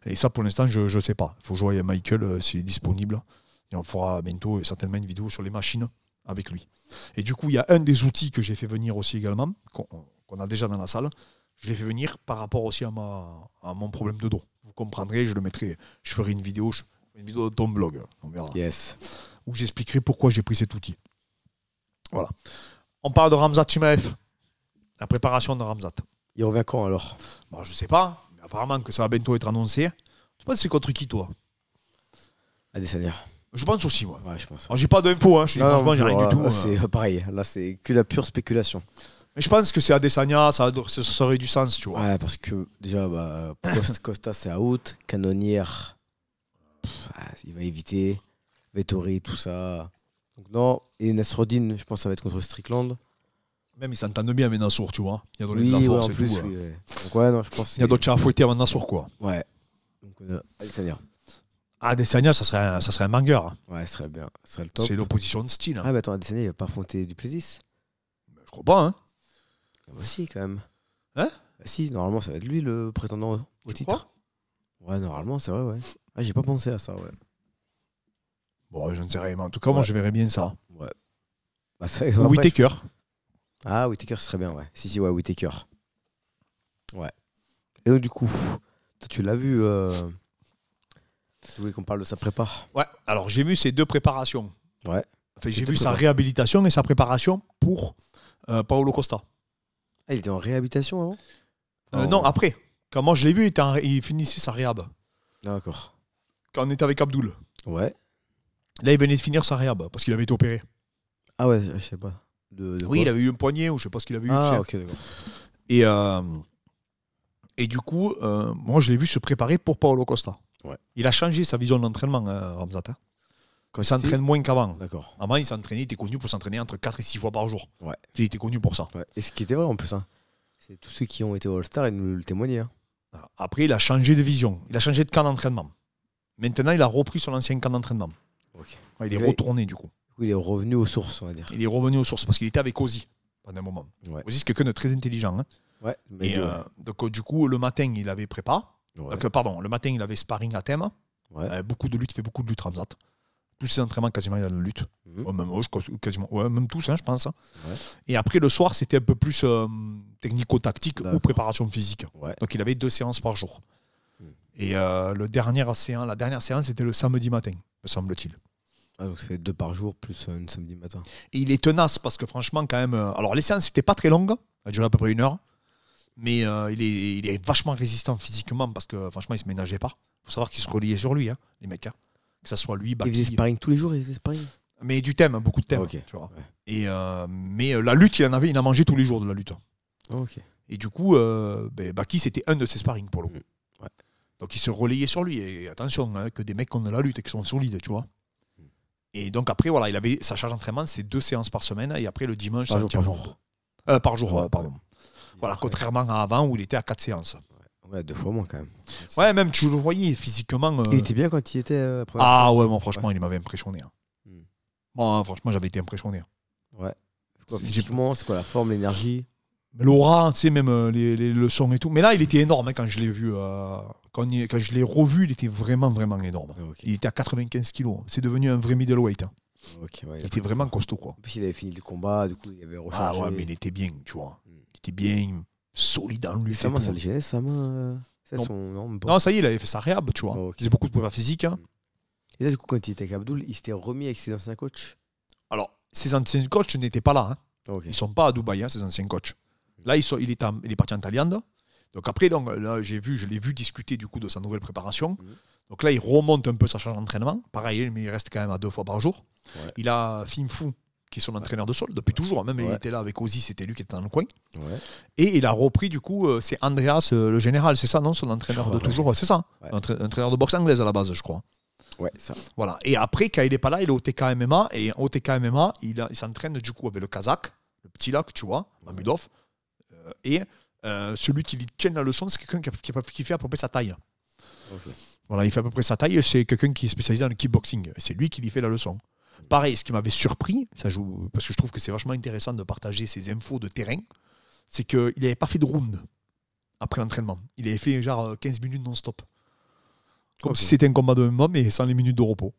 Et, ça, pour l'instant, je ne sais pas. Il faut jouer à Michael euh, s'il est disponible. Et on fera bientôt euh, certainement une vidéo sur les machines avec lui. Et du coup, il y a un des outils que j'ai fait venir aussi également, qu'on a déjà dans la salle. Je l'ai fait venir par rapport aussi à, à mon problème de dos. Vous comprendrez, je le mettrai, je ferai une vidéo, une vidéo de ton blog, on verra. Yes. Où j'expliquerai pourquoi j'ai pris cet outil. Voilà. On parle de Ramzat Chimaef la préparation de Ramzat. Il revient quand alors bon, bah, Je sais pas. apparemment que ça va bientôt être annoncé. Tu penses que c'est contre qui, toi Adesanya. Je pense aussi, moi. je pense. J'ai pas d'infos, hein. je suis rien du tout. Hein. C'est euh, pareil, là, c'est que la pure spéculation. Mais je pense que c'est Adesanya, ça, ça, aurait du sens, tu vois. Ouais, parce que déjà, bah, Costa, c'est out. Canonnière, pff, ah, il va éviter. Vettori, tout ça. non. Et Nesrodin, je pense que ça va être contre Strickland. Même ils s'entendent bien avec Nassour, tu vois. Il a et tout. il y a d'autres chats à fouetter avant Nassour, quoi. Ouais. Donc, on euh, Adesanya. Ah, Adesanya, ça serait un, ça serait un hein. Ouais, ce serait bien. Ce serait le top. C'est l'opposition de style. Hein. Ah, mais bah, attends, Adesanya, il va pas affronter du plaisir. Bah, je crois pas, hein. Moi ah, aussi, bah, quand même. Hein Si, normalement, ça va être lui le prétendant au titre. Crois ouais, normalement, c'est vrai, ouais. Ah, j'ai pas pensé à ça, ouais. Bon, je ne sais rien, mais en tout cas, moi, je verrais bien ça. Ouais. Bah, ah, Whitaker, ce serait bien, ouais. Si, si, ouais, Whitaker. Ouais. Et du coup, toi, tu l'as vu. Euh... Tu qu'on parle de sa prépa Ouais, alors j'ai vu ses deux préparations. Ouais. j'ai vu sa réhabilitation et sa préparation pour euh, Paolo Costa. Ah, il était en réhabilitation avant euh, Non, oh. après. Quand moi je l'ai vu, il, finissait sa réhab. D'accord. Quand on était avec Abdoul. Ouais. Là, il venait de finir sa réhab parce qu'il avait été opéré. Ah ouais, je sais pas oui, il avait eu un poignet ou je sais pas ce qu'il avait eu. Ah, Et, euh, et du coup, euh, moi, je l'ai vu se préparer pour Paolo Costa. Ouais. Il a changé sa vision d'entraînement, euh, hein. il s'entraîne moins qu'avant. D'accord. Avant, il s'entraînait, il était connu pour s'entraîner entre 4 et 6 fois par jour. Ouais. Il était connu pour ça. Ouais. Et ce qui était vrai en plus, hein, c'est tous ceux qui ont été All-Star et nous le témoignaient. Hein. Ah, après, il a changé de vision. Il a changé de camp d'entraînement. Maintenant, il a repris son ancien camp d'entraînement. Il est retourné, du coup il est revenu aux sources, on va dire. Il est revenu aux sources parce qu'il était avec Ozzy pendant un moment. Ozzy, c'est quelqu'un de très intelligent. Hein. Et, euh, donc, euh, du coup, le matin, il avait prépa. Euh, pardon, le matin, il avait sparring à thème. beaucoup de lutte, fait beaucoup de lutte ramsat. Tous ses entraînements, quasiment, il a de la lutte. Mhm. même, quasiment, même tous, hein, je pense. Hein. Et après, le soir, c'était un peu plus technico-tactique ou préparation physique. Donc, il avait deux séances par jour. Mhm. Et le dernier séance, la dernière séance, c'était le samedi matin, me semble-t-il. Ah, donc c'est deux par jour plus un samedi matin. Et il est tenace parce que franchement, quand même. Euh, alors, les séances n'étaient pas très longues, elle duré à peu près une heure. Mais euh, il, est, vachement résistant physiquement parce que franchement, il se ménageait pas. Il faut savoir qu'il se reliait sur lui, hein, les mecs. Hein. Que ça soit lui, Baki, Il faisait sparring tous les jours, il faisait sparring. Mais du thème, beaucoup de thème. Et, euh, mais la lutte, il en avait, il en mangé tous les jours de la lutte. Oh, et du coup, ben, Baki, c'était un de ses sparring pour le coup. Mm. Donc il se relayait sur lui. Et attention, hein, que des mecs qui ont de la lutte et qui sont solides, tu vois. Et donc après, voilà, il avait sa charge d'entraînement, c'est deux séances par semaine. Et après, le dimanche, par jour. Euh, par jour, par jour pardon. Voilà, contrairement à avant où il était à quatre séances. deux fois moins quand même. Ouais, même tu le voyais physiquement. Euh. Il était bien quand il était. Euh, ah ouais, bon, franchement, il m'avait impressionné. Bon, hein. hmm. hein, franchement, j'avais été impressionné. Hein. Ouais. physiquement, c'est quoi la forme, l'énergie l'aura, tu sais, même euh, les, les, leçons et tout. Mais là, il était énorme hein, quand je l'ai vu. Euh, quand, quand, je l'ai revu, il était vraiment, vraiment énorme. Ah, il était à 95 kilos. C'est devenu un vrai middleweight. Hein. il était vraiment costaud, quoi. En il avait fini le combat, du coup, il avait rechargé. Ah ouais, mais il était bien, tu vois. Hmm. Il était bien, solide en lui. Ça, ça le gênait, ça euh, Non. Non, ça y est, il avait fait sa réhab, tu vois. Ah, il faisait beaucoup de pouvoir physique. Hein. Et là, du coup, quand il était avec Abdoul, il s'était remis avec ses anciens coachs Alors, ses anciens coachs n'étaient pas là. Hein. ne ah, Ils sont pas à Dubaï, hein, ses anciens coachs. Là, il, est est parti en Thaïlande. Donc après, donc, là, j'ai vu, je l'ai vu discuter du coup de sa nouvelle préparation. Mhm. Donc là, il remonte un peu sa charge d'entraînement. Pareil, mais il reste quand même à deux fois par jour. Il a Fimfou, qui est son entraîneur de sol depuis toujours. Même il était là avec Ozzy, c'était lui qui était dans le coin. Et il a repris du coup, euh, c'est Andreas euh, le général, c'est ça, non Son entraîneur de toujours, c'est ça hein. Un Entraîneur de boxe anglaise à la base, je crois. Ouais, Voilà. Et après, quand il n'est pas là, il est au TKMMA. Et au TKMMA, il, s'entraîne du coup avec le Kazakh, le petit lac, tu vois, Mamudov et euh, celui qui lui tient la leçon, c'est quelqu'un qui, fait à peu près sa taille. Voilà, il fait à peu près sa taille, c'est quelqu'un qui est spécialisé dans le kickboxing. C'est lui qui lui fait la leçon. Pareil, ce qui m'avait surpris, ça joue, parce que je trouve que c'est vachement intéressant de partager ces infos de terrain, c'est qu'il n'avait pas fait de round après l'entraînement. Il avait fait genre 15 euh, minutes non-stop. Comme si c'était un combat de même homme sans les minutes de repos.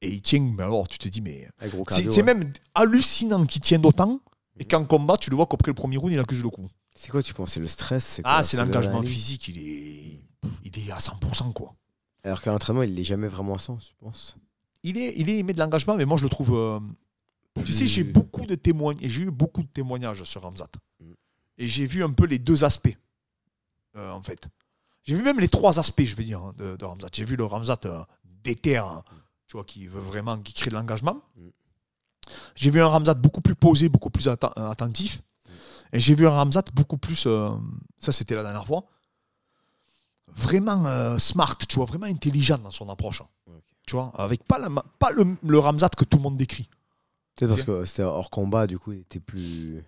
Et il tient, mais alors tu te dis, mais. C'est hein. même hallucinant qu'il tienne autant et qu'en combat, tu le vois qu'après le premier round, il accuse le coup. C'est quoi, tu penses C'est le stress Ah, c'est l'engagement physique, il est... il est à 100%, quoi. Alors qu'à l'entraînement, il n'est jamais vraiment à 100, tu penses Il est, il est aimé de l'engagement, mais moi, je le trouve. Euh, tu sais, j'ai beaucoup de j'ai eu beaucoup de témoignages sur Ramzat. Mm. Et j'ai vu un peu les deux aspects, euh, en fait. J'ai vu même les trois aspects, je veux dire, hein, de, Ramzat. J'ai vu le Ramzat euh, déter, hein, tu vois, qui veut vraiment, qui crée de l'engagement. Mm. J'ai vu un Ramzat beaucoup plus posé, beaucoup plus euh, attentif. Et j'ai vu un Ramzat beaucoup plus. Euh, ça, c'était la dernière fois. Vraiment euh, smart, tu vois, vraiment intelligent dans son approche. Tu vois, avec pas, la, pas le, le, Ramzat que tout le monde décrit. parce que c'était hors combat, du coup, il était plus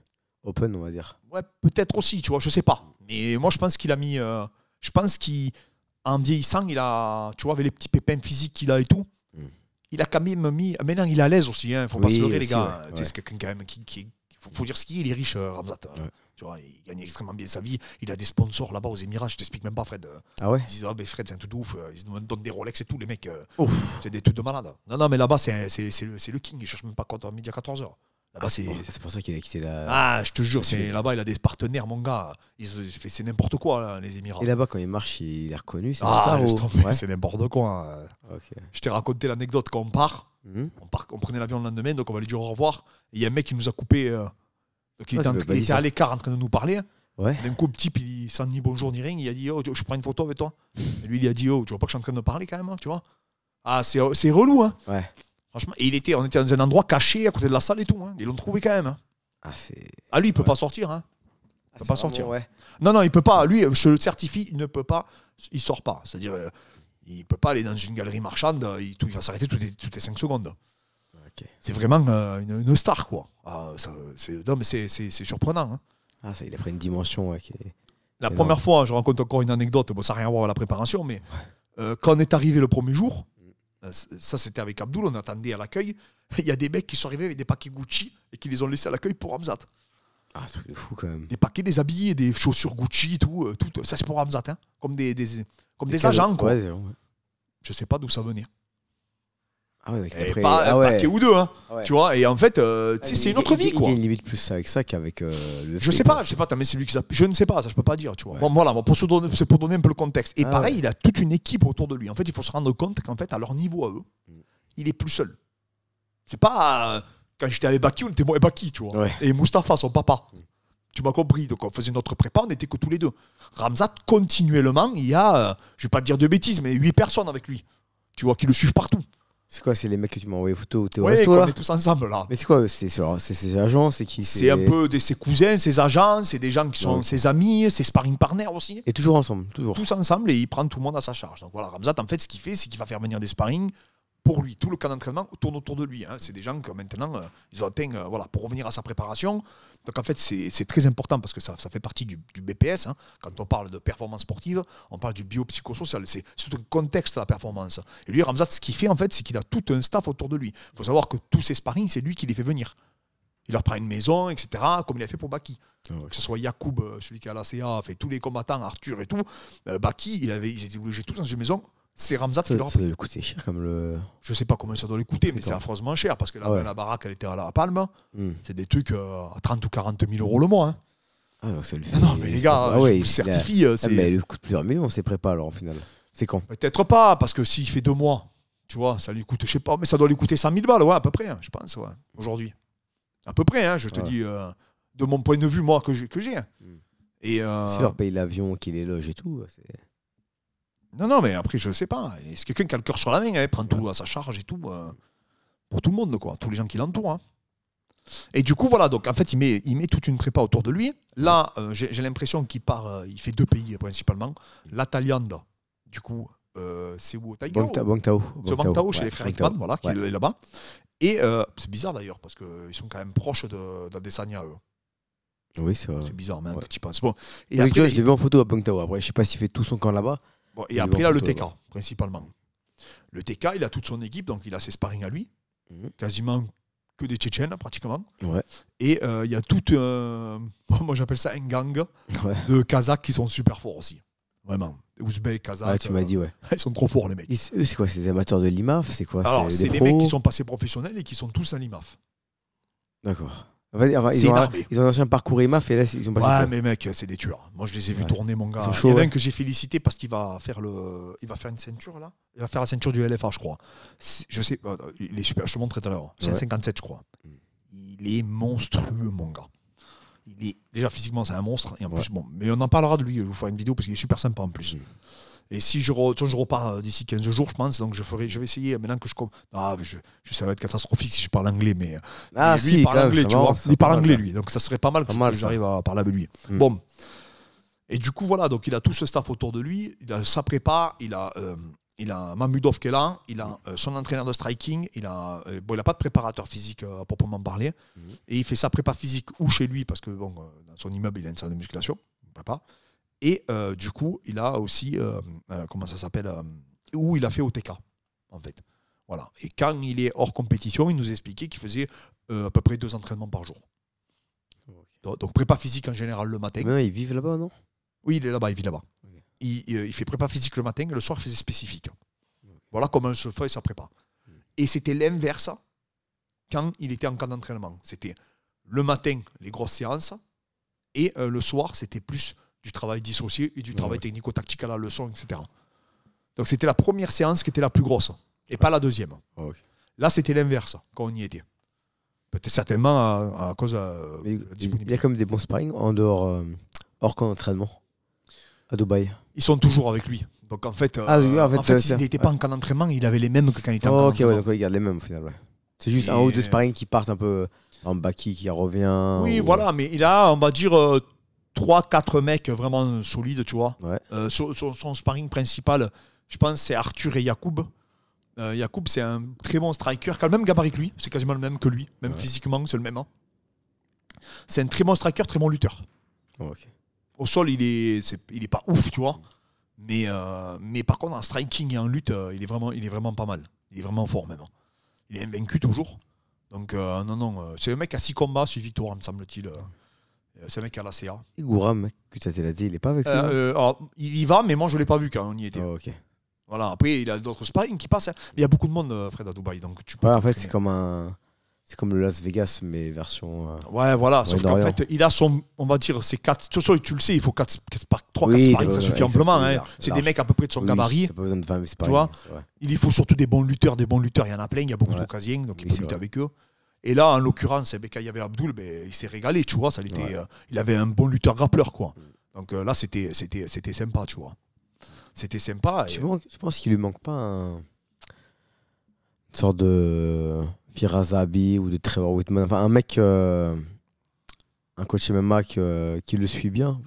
open, on va dire. Ouais, peut-être aussi, tu vois, je sais pas. Mais moi, je pense qu'il a mis. je pense qu'en vieillissant, il a. Tu vois, avec les petits pépins physiques qu'il a et tout, il a quand même mis. Maintenant, il est à l'aise aussi, il hein, ne faut pas se leurrer, les gars. C'est quelqu'un, quand même, qui. faut, dire ce qu'il est, il est riche, euh, Ramzat. Tu vois, il gagne extrêmement bien sa vie. Il a des sponsors là-bas aux Émirats, je t'explique même pas, Fred. Ah ouais Ils disent, ah, ben Fred, c'est un truc ouf. Euh, ils nous donnent des Rolex et tout, les mecs. Euh, c'est des trucs de malade. Non, non, mais là-bas, c'est le, le king. Il cherche même pas contre à midi à 14h. Ah bah, c'est pour ça qu'il a quitté la. Ah, je te jure, là-bas, il a des partenaires, mon gars. C'est n'importe quoi, les Émirats. Et là-bas, quand il marche, il est reconnu. C'est ah, c'est n'importe quoi. Hein. Je t'ai raconté l'anecdote quand on part. Mhm. on part. On, prenait l'avion le lendemain, donc on va lui dire au revoir. Il y a un mec qui nous a coupé. Euh, ah, il, était, à l'écart en train de nous parler. D'un coup, le type, il, sans ni bonjour ni rien, il a dit Oh, je prends une photo avec toi. lui, il a dit Oh, tu vois pas que je suis en train de parler quand même, hein, tu vois Ah, c'est relou, hein Franchement, et il était, on était dans un endroit caché à côté de la salle et tout. Hein. Ils l'ont trouvé quand même. Hein. Ah, ah, lui, il peut pas sortir. Hein. Ah, peut pas sortir. ouais. Non, non, il peut pas. Lui, je le certifie, il ne peut pas. Il sort pas. C'est-à-dire, il euh, il peut pas aller dans une galerie marchande. Euh, il, va s'arrêter toutes les, toutes 5 secondes. Ah, c'est vraiment euh, une, star, quoi. Ah, non, mais c'est surprenant. Ah, ça, il a pris une dimension. qui La première fois, je raconte encore une anecdote. Bon, ça n'a rien à voir avec la préparation, mais quand on est arrivé le premier jour, euh, ça c'était avec Abdul, on attendait à l'accueil. Il y a des mecs qui sont arrivés avec des paquets Gucci et qui les ont laissés à l'accueil pour Hamzat. Ah, truc fou quand même. Des paquets, des habits, des chaussures Gucci, tout, euh, tout. Euh, ça c'est pour Hamzat, hein. comme des, comme des, agents. Quoi. Je sais pas d'où ça venait. Un ah ouais, ah ou deux, hein, ah tu vois. Et en fait, euh, c'est une autre vie, quoi. Il une limite plus avec ça qu'avec euh, le. Je sais pas, je sais pas. Mais c'est lui qui Je ne sais pas, ça je peux pas dire, tu vois. Bon, voilà, pour se donner, c'est pour donner un peu le contexte. Et pareil, il a toute une équipe autour de lui. En fait, il faut se rendre compte qu'en fait, à leur niveau à eux, mm. il est plus seul. C'est pas quand j'étais avec Baki, on était moi et Baki, tu vois. Et Mustapha, son papa. Mm. Tu m'as compris. Donc on faisait notre prépa, on n'était que tous les deux. Ramzat, continuellement, il y a, euh, je vais pas te dire de bêtises, mais 8 personnes avec lui. Tu vois, qui le suivent partout. C'est quoi, c'est les mecs que tu m'as envoyé photo ou au resto, là on est tous ensemble là. Mais c'est quoi, c'est ses agents, c'est qui C'est un peu ses cousins, ses agents, c'est des gens qui sont ses amis, ses sparring partners aussi. Et toujours ensemble, toujours. Tous ensemble et il prend tout le monde à sa charge. Donc voilà, Ramzat, en fait, ce qu'il fait, c'est qu'il va faire venir des sparring pour lui. Tout le camp d'entraînement tourne autour de lui. Hein. C'est des gens que maintenant, euh, ils ont atteint, euh, voilà, pour revenir à sa préparation. Donc en fait, c'est très important parce que ça, ça fait partie du, du BPS. Hein. Quand on parle de performance sportive, on parle du biopsychosocial. C'est tout un contexte de la performance. Et lui, Ramzat, ce qu'il fait, en fait, c'est qu'il a tout un staff autour de lui. Il faut savoir que tous ses sparring, c'est lui qui les fait venir. Il leur prend une maison, etc., comme il a fait pour Baki. Que ce soit Yacoub, euh, celui qui a la CA, fait tous les combattants, Arthur et tout. Baki, il avait, ils étaient logés tous dans une maison c'est Ramzat qui leur Ça doit lui coûter cher comme le. Je sais pas combien ça doit lui coûter, mais c'est affreusement cher parce que ah la, baraque, elle était à la Palme. Hmm. C'est des trucs euh, à 30 ou 40 000 euros le mois. Hein. Ah, non, mais les gars, ah certifie. Euh, ah, mais elle lui coûte plusieurs millions, s'est préparé, alors au final. C'est quand Peut-être pas, parce que s'il fait deux mois, tu vois, ça lui coûte, je sais pas, mais ça doit lui coûter 100 000 balles, ouais, à peu près, hein, je pense, ouais, aujourd'hui. À peu près, hein, je te dis, euh, de mon point de vue, moi, que j'ai. Que j'ai. Hein. Hmm. Et, Si leur paye l'avion, qu'il les loge et tout, c'est. Non, non, mais après, je sais pas. Est-ce que quelqu'un qui a le cœur sur la main, Il hein, prend tout à sa charge et tout euh, Pour tout le monde, quoi. Tous les gens qui l'entourent. Hein. Et du coup, voilà, donc en fait, il met, il met toute une prépa autour de lui. Là, euh, j'ai l'impression qu'il part, euh, il fait deux pays principalement. La Thaïlande, du coup, c'est où au Taïwan Bangtao. C'est Bangtao, chez les frères Ekman, voilà, qui est là-bas. Et c'est bizarre d'ailleurs, parce qu'ils sont quand même proches d'Adesanya, de, de eux. Oui, c'est bizarre, mais un petit peu. Et je l'ai vu en photo à Bangtao. Après, je sais pas s'il fait tout son camp là-bas et après, il a le TK, principalement. Le TK, il a toute son équipe, donc il a ses sparring à lui, mhm. quasiment que des Tchétchènes, pratiquement. Et euh, il y a toute euh, Moi, j'appelle ça un gang de Kazakhs qui sont super forts aussi. Vraiment. Ouzbeks, Kazakhs. Ah, tu m'as dit, ouais. Euh, ils sont trop forts, les mecs. C'est quoi ces amateurs de l'IMAF C'est quoi Alors, c'est des, des mecs qui sont passés professionnels et qui sont tous à l'IMAF. D'accord ils, ont un, ils, un parcours EMAF et là, ils ont passé. Ouais, mais mec, c'est des tueurs. Moi, je les ai vus tourner, mon gars. il y en a un que j'ai félicité parce qu'il va faire le, il va faire une ceinture là. Il va faire la ceinture du LFA, je crois. Je sais, bah, il est super. Je te montre tout à l'heure. C'est un 57, je crois. Mm. Il est monstrueux, mon gars. Il est déjà physiquement, c'est un monstre. Et en plus, bon, mais on en parlera de lui. Je vous faire une vidéo parce qu'il est super sympa en plus. Mm. Et si je, je repars euh, d'ici 15 jours, je pense, donc je, ferai, je vais essayer euh, maintenant que je. Ah, je, ça va être catastrophique si je parle anglais, mais. Euh, ah, lui, si, il parle anglais, tu vois. Il parle anglais, lui. Donc ça serait pas mal que j'arrive à parler avec lui. Hmm. Bon. Et du coup, voilà, donc il a tout ce staff autour de lui, il a sa prépa, il a. il a Mamudov qui est là, il a son entraîneur de striking, il a bon, il a pas de préparateur physique à proprement parler, hmm. et il fait sa prépa physique ou chez lui parce que bon, dans son immeuble il a une salle de musculation, pas. Et euh, du coup, il a aussi, euh, euh, comment ça s'appelle, où il a fait OTK, en fait. Voilà. Et quand il est hors compétition, il nous expliquait qu'il faisait à peu près deux entraînements par jour. Donc, prépa physique en général le matin. Mais il vivent là-bas, non Oui, il est là-bas, il vit là-bas. Il, fait prépa physique le matin, et le soir, il faisait spécifique. Voilà comment se fait sa prépa. Et c'était l'inverse quand il était en camp d'entraînement. C'était le matin, les grosses séances, et le soir, c'était plus du travail dissocié et du travail technico-tactique à la leçon, etc. Donc c'était la première séance qui était la plus grosse et pas la deuxième. Ah, là, c'était l'inverse quand on y était. Peut-être certainement à, cause euh, de Il y a comme des bons sparring en dehors, euh, hors camp d'entraînement à Dubaï. Ils sont toujours avec lui. Donc en fait, s'il ah, euh, n'était pas en camp d'entraînement, il avait les mêmes que quand il était en oh, camp Ok, donc il garde les mêmes au final. C'est juste un ou deux sparring qui partent un peu en baki, qui revient. Oui, voilà, mais il a, on va dire, 3-4 mecs vraiment solides, tu vois. Euh, son, sparring principal, je pense, c'est Arthur et Yacoub. Euh, Yacoub, c'est un très bon striker, qui a le même gabarit que lui, c'est quasiment le même que lui, même physiquement, c'est le même. Hein. C'est un très bon striker, très bon lutteur. Oh, Au sol, il est, il est pas ouf, tu vois. Mais, euh, mais par contre, en striking et en lutte, il, est vraiment, il est vraiment pas mal. Il est vraiment fort, même. Hein. Il est invaincu toujours. Donc, non, non, c'est un mec à 6 combats, 6 victoires, me semble-t-il. Euh, c'est un mec à la CA. Et que tu as dit, il n'est pas avec euh, nous euh, Il y va, mais moi, je ne l'ai pas vu quand on y était. Oh, ok. Voilà, après, il a d'autres sparring qui passent. Hein. il y a beaucoup de monde, Fred, à Dubaï. Donc tu peux en fait, c'est comme un. comme le Las Vegas, mais version. ouais, voilà. Sauf qu'en fait, il a son. On va dire, ses 4. Tu, tu le sais, il faut 4, 4, 3, oui, 4 sparring, ça suffit amplement. Hein. C'est des mecs à peu près de son oui, gabarit. pas besoin de 20 sparring, Tu vois Il faut surtout des bons lutteurs, des bons lutteurs. Il y en a plein, il y a beaucoup ouais. d'occasions, donc il peut lutter avec eux. Et là, en l'occurrence, eh quand il y avait Abdul, ben, il s'est régalé, tu vois. Ça, euh, il, avait un bon lutteur grappleur, quoi. Mm. Donc euh, là, c'était sympa, tu vois. C'était sympa. Je, pense, qu'il lui manque pas une sorte de Firazabi ou de Trevor Whitman. Enfin, un mec, euh, un coach MMA qui, le suit bien.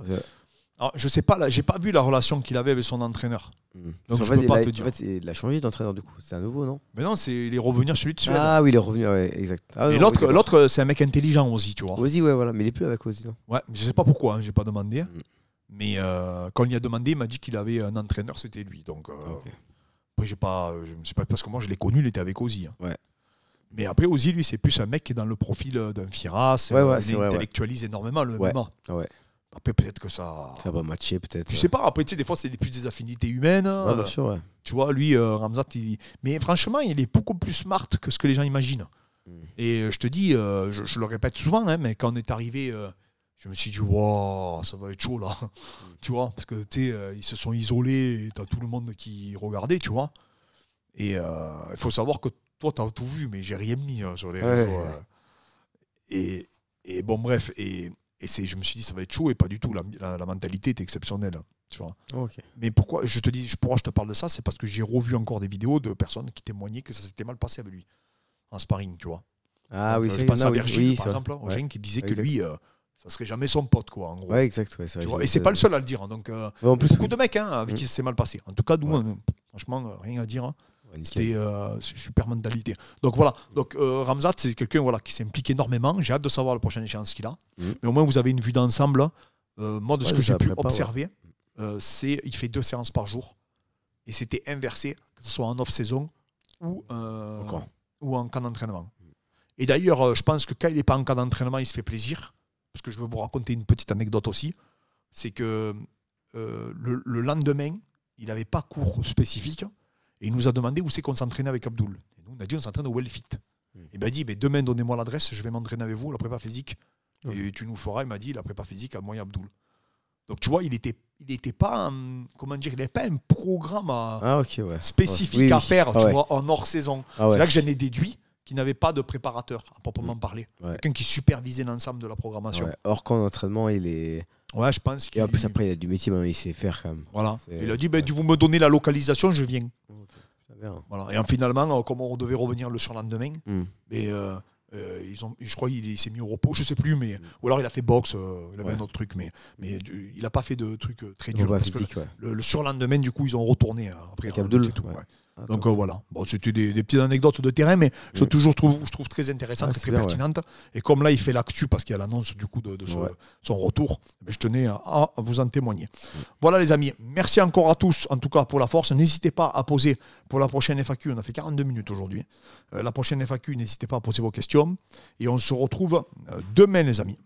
Alors, je sais pas, Je j'ai pas vu la relation qu'il avait avec son entraîneur. Hmm. Donc je en peux pas te dire. En fait, il a changé d'entraîneur du coup. C'est un nouveau, non Mais non, il est revenu celui de Ah oui, il est revenu, ouais, exact. Ah et l'autre, c'est un mec intelligent, Ozzy, tu vois. Ozzy, ouais, voilà, mais il est plus avec Ozzy, non Ouais, je sais pas pourquoi, Je hein, j'ai pas demandé. Hmm. Mais euh, quand il a demandé, il m'a dit qu'il avait un entraîneur, c'était lui. Donc euh, ah, après, pas, euh, je ne sais pas parce que moi, je l'ai connu, il était avec Ozzy. Hein. Ouais. Mais après, Ozzy, lui, c'est plus un mec qui est dans le profil d'un Firas. Ouais, il intellectualise énormément le MMA. Ouais peut-être que ça. Ça va matcher, peut-être. Je sais pas. Après, tu sais, des fois, c'est plus des affinités humaines. Hein. bien sûr, ouais. Tu vois, lui, euh, Ramzat, il... mais franchement, il est beaucoup plus smart que ce que les gens imaginent. Mm. Et euh, je te dis, euh, je, le répète souvent, hein, mais quand on est arrivé, je me suis dit, waouh, ça va être chaud là. Mm. tu vois, parce que, tu sais, ils se sont isolés, tu as tout le monde qui regardait, tu vois. Et il faut savoir que toi, tu as tout vu, mais j'ai rien mis hein, sur les réseaux. Et, et bon, bref. Et et je me suis dit, ça va être chaud, et pas du tout. La, mentalité était exceptionnelle. Tu vois. Mais pourquoi je te dis, pourquoi je te parle de ça, c'est parce que j'ai revu encore des vidéos de personnes qui témoignaient que ça s'était mal passé avec lui en sparring, tu vois. Ah oui, euh, je pense à par exemple, qui disait que lui. Euh, ça serait jamais son pote, quoi, et c'est pas le seul à le dire. Hein, donc, euh, en plus, beaucoup de mecs hein, avec qui qui mm. s'est mal passé. En tout cas, nous, franchement, rien à dire. Hein. C'était euh, super mentalité. Donc voilà, donc euh, Ramzat, c'est quelqu'un voilà, qui s'implique énormément. J'ai hâte de savoir la prochaine échéance qu'il a. Mm. Mais au moins, vous avez une vue d'ensemble. Euh, moi, de ce que j'ai pu observer, euh, c'est qu'il fait deux séances par jour. Et c'était inversé, que ce soit en off-saison ou, ou en cas d'entraînement. Et d'ailleurs, je pense que quand il n'est pas en cas d'entraînement, il se fait plaisir. Parce que je veux vous raconter une petite anecdote aussi. C'est que le, le, lendemain, il n'avait pas cours spécifique. Et il nous a demandé où c'est qu'on s'entraînait avec Abdoul. Et nous, on a dit on s'entraîne au Wellfit. Il m'a dit demain, donnez-moi l'adresse, je vais m'entraîner avec vous, la prépa physique. Et tu nous feras, il m'a dit la prépa physique à moi et Abdoul. Donc tu vois, il était, il était pas, un, pas programme ah, spécifique à faire, tu ah, en hors saison. Ah, c'est là que j'en ai déduit qu'il n'avait pas de préparateur à proprement mm. parler, quelqu'un qui supervisait l'ensemble de la programmation. Or, quand l'entraînement il est Ouais, je pense qu'il. y après, il a du métier, mais il sait faire quand même. Voilà. Il a dit ben, vous me donnez la localisation, je viens. Oh, voilà. Et finalement, euh, comme on devait revenir le surlendemain, mais, hmm. ben, euh, euh, ils ont, je crois qu'il s'est mis au repos, je sais plus, mais hmm. ou alors il a fait boxe, il avait un autre truc, mais, mais il n'a pas fait de trucs très dur. que le, surlendemain, du coup, ils ont retourné hein, après. Avec Abdul, tout, donc euh, voilà, bon, c'était des, petites anecdotes de terrain, mais je, toujours trouve, je trouve très intéressante, ah, très pertinente. Et comme là, il fait l'actu parce qu'il y a l'annonce du coup de, son retour, mais eh ben, je tenais à, vous en témoigner. Voilà les amis, merci encore à tous, en tout cas pour la force. N'hésitez pas à poser pour la prochaine FAQ, on a fait 42 minutes aujourd'hui. Euh, la prochaine FAQ, n'hésitez pas à poser vos questions. Et on se retrouve euh, demain les amis.